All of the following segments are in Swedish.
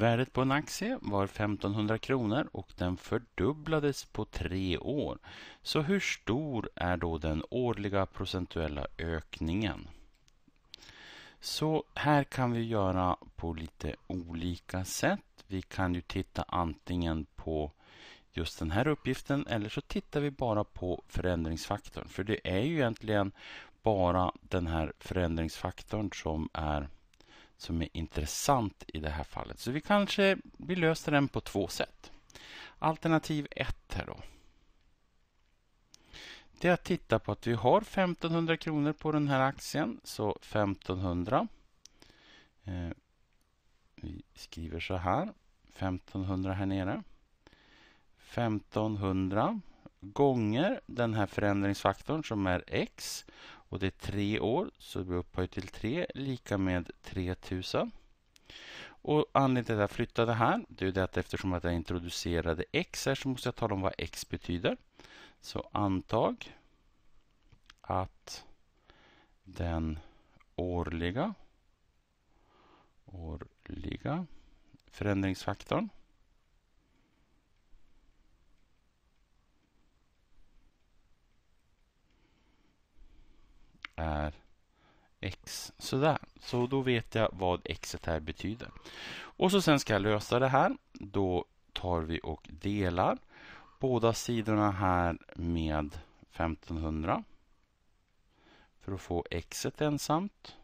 Värdet på en aktie var 1500 kronor och den fördubblades på tre år. Så hur stor är då den årliga procentuella ökningen? Så här kan vi göra på lite olika sätt. Vi kan ju titta antingen på just den här uppgiften eller så tittar vi bara på förändringsfaktorn. För det är ju egentligen bara den här förändringsfaktorn som är som är intressant i det här fallet. Så vi kanske vi löser den på två sätt. Alternativ 1 här då. Det är att titta på att vi har 1500 kronor på den här aktien. Så 1500. Eh, vi skriver så här. 1500 här nere. 1500 gånger den här förändringsfaktorn som är x och det är tre år, så det blir upphöjt till 3, lika med 3000. Och anledningen till att jag flyttade här, det är att eftersom att jag introducerade x här så måste jag tala om vad x betyder. Så antag att den årliga, årliga förändringsfaktorn är x. Sådär, så då vet jag vad X här betyder. Och så sen ska jag lösa det här. Då tar vi och delar båda sidorna här med 1500 för att få X ensamt.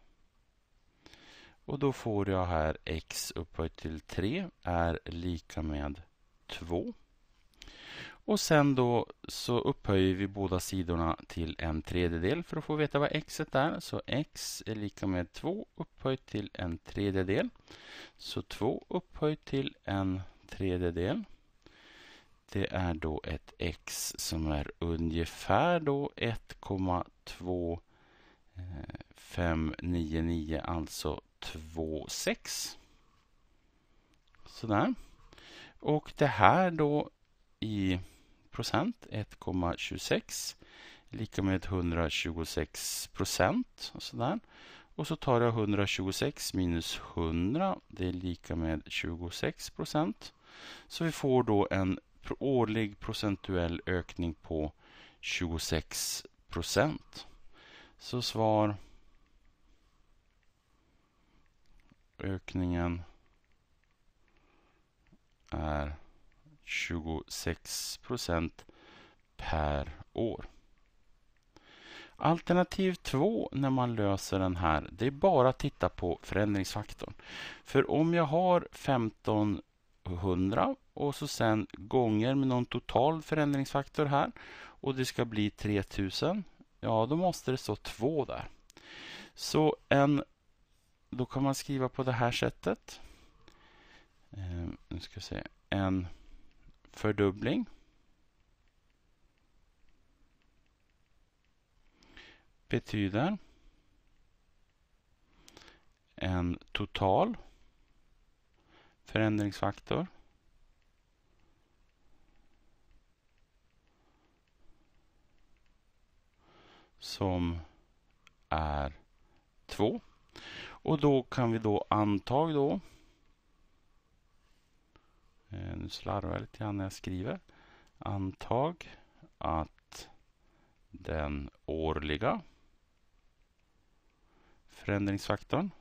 Och då får jag här x upphöjt till 3 är lika med 2. Och sen då så upphöjer vi båda sidorna till en tredjedel för att få veta vad x är. Så x är lika med 2 upphöjt till en tredjedel. Så 2 upphöjt till en tredjedel. Det är då ett x som är ungefär då 1,2599 eh, alltså 2,6. Sådär. Och det här då i procent, 1,26 lika med 126 procent och sådär. Och så tar jag 126 minus 100, det är lika med 26 procent. Så vi får då en årlig procentuell ökning på 26 procent. Så svar ökningen 26 procent per år. Alternativ 2 när man löser den här, det är bara att titta på förändringsfaktorn. För om jag har 1500 och så sen gånger med någon total förändringsfaktor här och det ska bli 3000, ja då måste det stå 2 där. Så en, då kan man skriva på det här sättet. Eh, nu ska jag se, en fördubbling betyder en total förändringsfaktor som är 2. Och då kan vi då anta då nu slarvar jag lite grann när jag skriver. Antag att den årliga förändringsfaktorn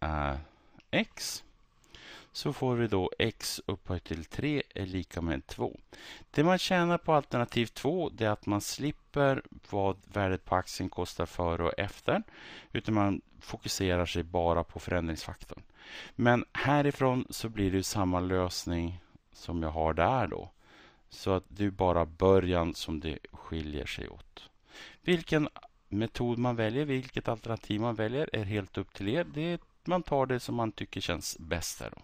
är x så får vi då x upphöjt till 3 är lika med 2. Det man tjänar på alternativ 2 är att man slipper vad värdet på aktien kostar före och efter utan man fokuserar sig bara på förändringsfaktorn. Men härifrån så blir det samma lösning som jag har där då. Så att det är bara början som det skiljer sig åt. Vilken metod man väljer, vilket alternativ man väljer är helt upp till er. Det man tar det som man tycker känns bäst. Här då.